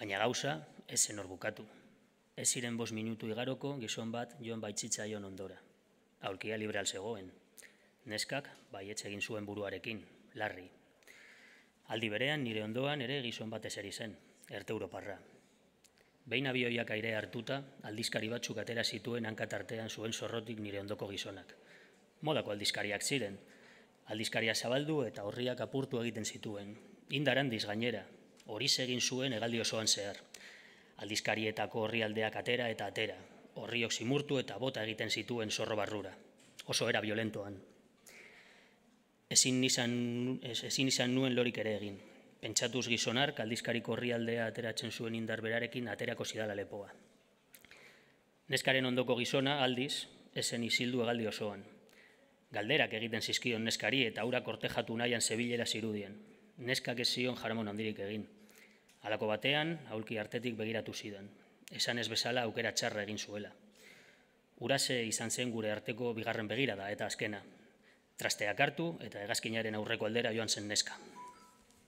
Baina gauza, ez zen orbukatu. Ez ziren bos minutu igaroko gizon bat joan baitzitza joan ondora. Aurkia liberal zegoen. Neskak baietxe egin zuen buruarekin, larri. Aldi berean nire ondoan ere gizon bat eseri zen, erte Europarra. Behin abioiak aire hartuta, aldizkari batzuk atera zituen hankatartean zuen zorrotik nire ondoko gizonak. Modako aldizkariak ziren, aldizkaria zabaldu eta horriak apurtu egiten zituen. Indaran gainera hori egin zuen egaldi osoan zehar. Aldizkarietako horri aldeak atera eta atera, Horriok zimurtu eta bota egiten zituen zorro barrura. Oso era violentoan. Ezin izan nuen lorik ere egin. Pentsatuz gizonar, aldizkariko horri ateratzen zuen indarberarekin aterako zidala lepoa. Neskaren ondoko gizona, aldiz, esen izildu egaldi osoan. Galderak egiten zizkion neskari eta aurak ortejatu nahian zebilera zirudien. Neskak ez zion jaramon handirik egin. Halako batean, aulki artetik begiratu zidan. Esan ez bezala aukera txarra egin zuela. Urase izan zen gure arteko bigarren begirada eta azkena. Trasteak hartu eta hegazkinaren aurreko aldera joan zen neska.